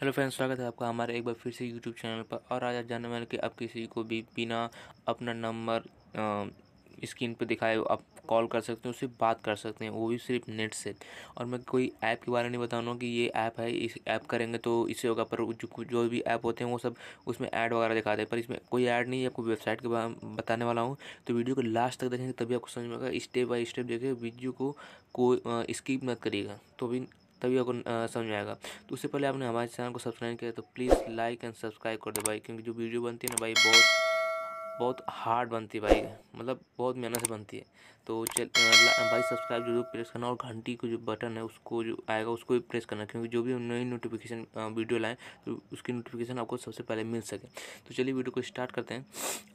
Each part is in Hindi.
हेलो फ्रेंड्स स्वागत है आपका हमारे एक बार फिर से यूट्यूब चैनल पर और आज आप जानने वाले कि आप किसी को भी बिना अपना नंबर स्क्रीन पर दिखाए आप कॉल कर सकते हैं उससे बात कर सकते हैं वो भी सिर्फ नेट से और मैं कोई ऐप के बारे में बता रहा हूँ कि ये ऐप है इस ऐप करेंगे तो इससे होगा पर जो जो भी ऐप होते हैं वो सब उसमें ऐड वगैरह दिखाते हैं पर इसमें कोई ऐड नहीं है आपको वेबसाइट के बारे में बताने वाला हूँ तो वीडियो को लास्ट तक देखेंगे तभी आपको समझ में आएगा स्टेप बाई स्टेप देखिए वीडियो को कोई स्किप मत करिएगा तो भी तभी आपको समझ आएगा तो उससे पहले आपने हमारे चैनल को सब्सक्राइब किया तो प्लीज़ लाइक एंड सब्सक्राइब कर दो भाई क्योंकि जो वीडियो बनती है ना भाई बहुत बहुत हार्ड बनती है भाई मतलब बहुत मेहनत से बनती है तो चल भाई सब्सक्राइब जरूर प्रेस करना और घंटी को जो बटन है उसको जो आएगा उसको भी प्रेस करना क्योंकि जो भी नई नोटिफिकेशन वीडियो लाएँ तो उसकी नोटिफिकेशन आपको सबसे पहले मिल सके तो चलिए वीडियो को स्टार्ट करते हैं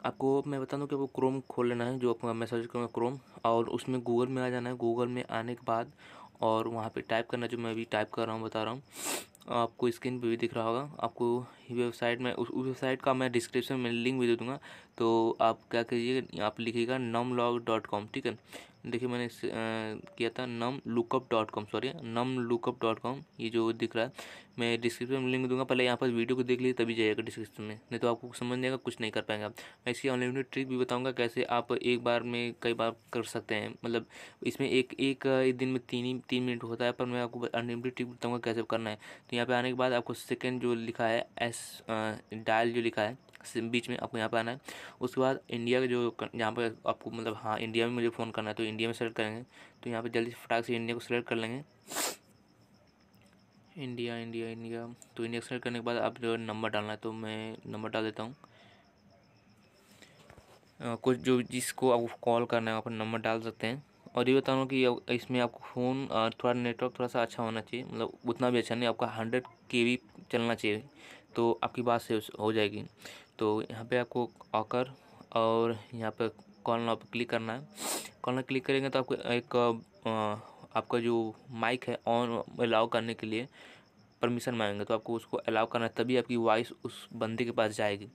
आपको मैं बता दूँ कि आपको क्रोम खोल लेना है जो मैं सर्च करूँगा क्रोम और उसमें गूगल में आ जाना है गूगल में आने के बाद और वहाँ पे टाइप करना जो मैं अभी टाइप कर रहा हूँ बता रहा हूँ आपको स्क्रीन पे भी दिख रहा होगा आपको वेबसाइट में उस वेबसाइट का मैं डिस्क्रिप्शन में लिंक भी दे दूँगा तो आप क्या कीजिए आप लिखिएगा नम लॉग डॉट कॉम ठीक है देखिए मैंने इस, आ, किया था num lookup dot com sorry num lookup dot com ये जो दिख रहा है मैं डिस्क्रिप्शन में लिंक दूंगा पहले यहाँ पर वीडियो को देख लीजिए तभी जाइएगा डिस्क्रिप्शन में नहीं तो आपको समझ नहीं आएगा कुछ नहीं कर पाएंगे मैं इसकी अनलिमिटेड ट्रिक भी बताऊँगा कैसे आप एक बार में कई बार कर सकते हैं मतलब इसमें एक एक, एक दिन में तीन ही तीन मिनट होता है पर मैं आपको अनलिमिटेड ट्रिक बताऊँगा कैसे करना है तो यहाँ पर आने के बाद आपको सेकेंड जो लिखा है एस डायल जो लिखा है सिम बीच में आपको यहाँ पर आना है उसके बाद इंडिया का जो यहाँ पर आपको मतलब हाँ इंडिया में मुझे फ़ोन करना है तो इंडिया में सेलेक्ट करेंगे तो यहाँ पर जल्दी फटाक से इंडिया को सिलेक्ट कर लेंगे इंडिया इंडिया इंडिया तो इंडिया सेलेक्ट करने के बाद आप जो नंबर डालना है तो मैं नंबर डाल देता हूँ कुछ जो जिसको आपको कॉल करना है वहाँ पर नंबर डाल सकते हैं और ये बता रहा हूँ कि इसमें आपको फ़ोन थोड़ा नेटवर्क थोड़ा सा अच्छा होना चाहिए मतलब उतना भी अच्छा नहीं आपका हंड्रेड के चलना चाहिए तो आपकी बात से हो जाएगी तो यहाँ पे आपको ऑकर और यहाँ पे कॉल नाउ पर क्लिक करना है कॉल नाउ क्लिक करेंगे तो आपको एक आपका जो माइक है ऑन अलाउ करने के लिए परमिशन मांगेंगे तो आपको उसको अलाउ करना है तभी आपकी वॉइस उस बंदे के पास जाएगी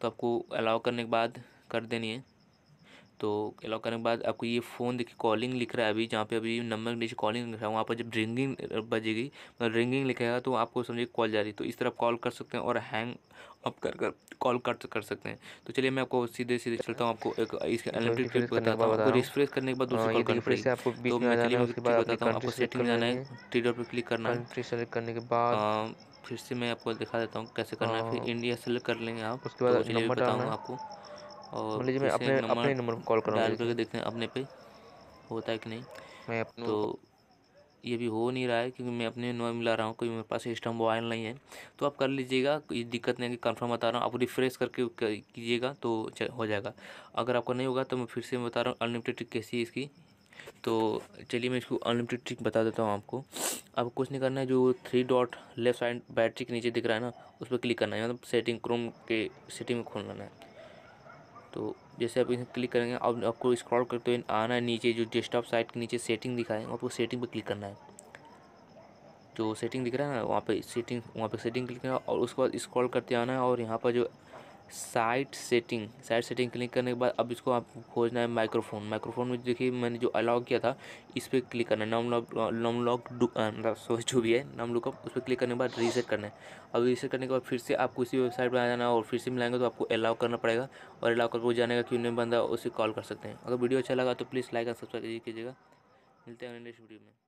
तो आपको अलाउ करने के बाद कर देनी है तो अलाउ करने के बाद आपको ये फ़ोन देखिए कॉलिंग लिख रहा है अभी जहाँ पे अभी नंबर नीचे कॉलिंग लिख रहा है वहाँ पर जब रिंगिंग बजेगी मतलब रिंगिंग लिखेगा तो आपको समझिए कॉल जा रही तो इस तरह आप कॉल कर सकते हैं और हैंग अप कर कर कॉल कर कर सकते हैं तो चलिए मैं आपको सीधे सीधे चलता हूँ आपको एक इसके अनलिमिटेड ट्रिक बताता हूँ आपको रिफ्रेश करने के बाद दूसरी कॉल हाँ, करनी पड़ेगी तो मैं चलिए बताता हूँ आपको सेटिंग जाना है ट्रिगर पर क्लिक करना है सेलेक्ट करने के बाद फिर से मैं आपको दिखा देता हूँ कैसे करना है फिर इंडिया हाँ। सेलेक्ट कर लेंगे आप उसके बाद नंबर तो बताऊँगा आपको और लीजिए मैं अपने अपने नंबर पर कॉल करूँगा डायल करके देखते हैं अपने पे होता है कि नहीं मैं तो ये भी हो नहीं रहा है क्योंकि मैं अपने नंबर मिला रहा हूँ क्योंकि मेरे पास सिस्टम मोबाइल नहीं है तो आप कर लीजिएगा कोई दिक्कत नहीं है कन्फर्म बता रहा हूँ आप रिफ्रेश करके कीजिएगा तो हो जाएगा अगर आपका नहीं होगा तो मैं फिर से बता रहा हूँ अनलिमिटेड ट्रिक कैसी है इसकी तो चलिए मैं इसको अनलिमिटेड ट्रिक बता देता हूँ आपको आपको कुछ नहीं करना है जो three dot left side battery के नीचे दिख रहा है ना उस पर क्लिक करना है मतलब सेटिंग क्रोम के सेटिंग में खोल लेना है तो जैसे आप इसे क्लिक करेंगे अब आपको स्क्रॉल करते हुए आना है नीचे जो डेस्कटॉप साइट के नीचे सेटिंग दिखा आपको सेटिंग पर क्लिक करना है जो सेटिंग दिख रहा है ना वहाँ पे सेटिंग वहाँ पे सेटिंग क्लिक करना है और उसके बाद स्क्रॉल करते आना है और यहाँ पर जो site setting site setting click करने के बाद अब इसको आप खोजना है माइक्रोफोन माइक्रोफोन में देखिए मैंने जो अलाउ किया था इस पर क्लिक करना है num lock num lock sorry जो भी है नम लुकअप उस पर क्लिक करने के बाद रीसेट करना है अब रीसेट करने के बाद फिर से आपको इसी वेबसाइट पर आ जाना और फिर से मिलाएंगे तो आपको अलाउ करना पड़ेगा और अलाउ करके जाने का क्यों नहीं बंदा उसे कॉल कर सकते हैं अगर वीडियो अच्छा लगा तो प्लीज़ लाइक और सब्सक्राइब कीजिएगा मिलते हैं नेक्स्ट वीडियो में